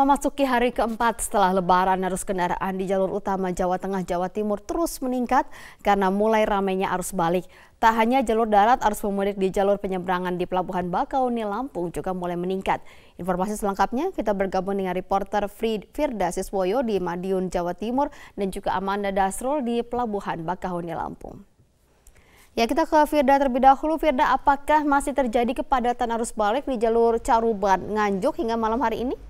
Memasuki hari keempat setelah lebaran, arus kendaraan di jalur utama Jawa Tengah, Jawa Timur terus meningkat karena mulai ramainya arus balik. Tak hanya jalur darat, arus pemudik di jalur penyeberangan di Pelabuhan Bakauni, Lampung juga mulai meningkat. Informasi selengkapnya kita bergabung dengan reporter Frid Firda Siswoyo di Madiun, Jawa Timur dan juga Amanda Dasrul di Pelabuhan Bakauni, Lampung. Ya kita ke Firda terlebih dahulu. Firda, apakah masih terjadi kepadatan arus balik di jalur Caruban, Nganjuk hingga malam hari ini?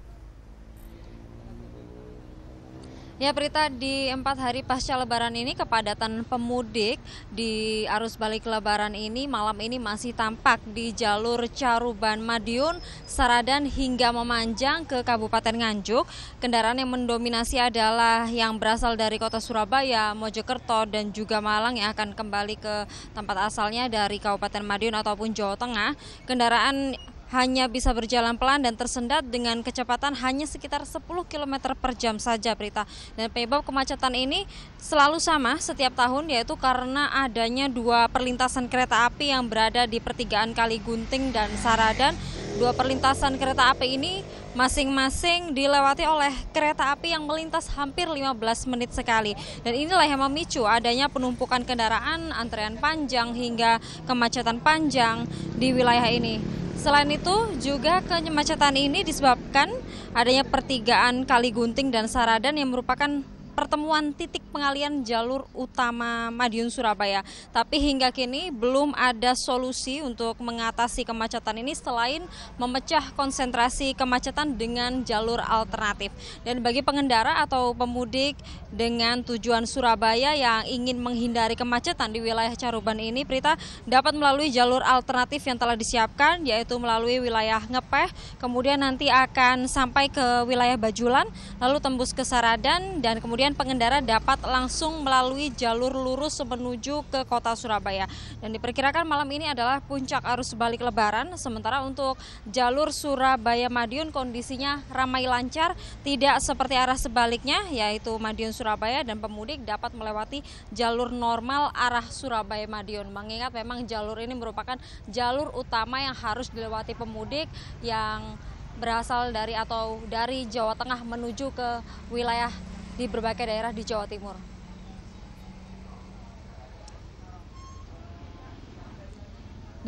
Ya Prita, di empat hari pasca lebaran ini kepadatan pemudik di arus balik lebaran ini malam ini masih tampak di jalur Caruban Madiun, Saradan hingga memanjang ke Kabupaten Nganjuk. Kendaraan yang mendominasi adalah yang berasal dari kota Surabaya, Mojokerto dan juga Malang yang akan kembali ke tempat asalnya dari Kabupaten Madiun ataupun Jawa Tengah. Kendaraan hanya bisa berjalan pelan dan tersendat dengan kecepatan hanya sekitar 10 km per jam saja berita. Dan penyebab kemacetan ini selalu sama setiap tahun yaitu karena adanya dua perlintasan kereta api yang berada di pertigaan Kali Gunting dan Saradan. Dua perlintasan kereta api ini masing-masing dilewati oleh kereta api yang melintas hampir 15 menit sekali. Dan inilah yang memicu adanya penumpukan kendaraan, antrean panjang hingga kemacetan panjang di wilayah ini. Selain itu juga kemacetan ini disebabkan adanya pertigaan Kali Gunting dan Saradan yang merupakan pertemuan titik pengalian jalur utama Madiun Surabaya. Tapi hingga kini belum ada solusi untuk mengatasi kemacetan ini selain memecah konsentrasi kemacetan dengan jalur alternatif. Dan bagi pengendara atau pemudik dengan tujuan Surabaya yang ingin menghindari kemacetan di wilayah Caruban ini, Prita dapat melalui jalur alternatif yang telah disiapkan yaitu melalui wilayah Ngepeh, kemudian nanti akan sampai ke wilayah Bajulan, lalu tembus ke Saradan dan kemudian kemudian pengendara dapat langsung melalui jalur lurus menuju ke kota Surabaya. Dan diperkirakan malam ini adalah puncak arus balik lebaran, sementara untuk jalur Surabaya Madiun kondisinya ramai lancar, tidak seperti arah sebaliknya, yaitu Madiun Surabaya dan pemudik dapat melewati jalur normal arah Surabaya Madiun. Mengingat memang jalur ini merupakan jalur utama yang harus dilewati pemudik yang berasal dari atau dari Jawa Tengah menuju ke wilayah di berbagai daerah di Jawa Timur.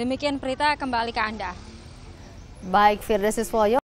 Demikian berita kembali ke Anda. Baik, Firda Siswoyo.